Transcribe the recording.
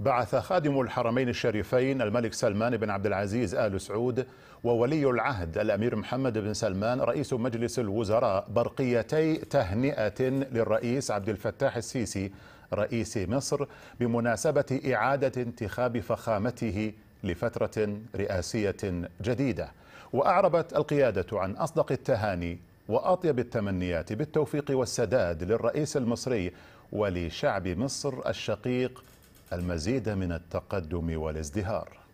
بعث خادم الحرمين الشريفين الملك سلمان بن عبد العزيز آل سعود وولي العهد الأمير محمد بن سلمان رئيس مجلس الوزراء برقيتي تهنئة للرئيس عبد الفتاح السيسي رئيس مصر بمناسبة إعادة انتخاب فخامته لفترة رئاسية جديدة وأعربت القيادة عن أصدق التهاني وأطيب التمنيات بالتوفيق والسداد للرئيس المصري ولشعب مصر الشقيق المزيد من التقدم والازدهار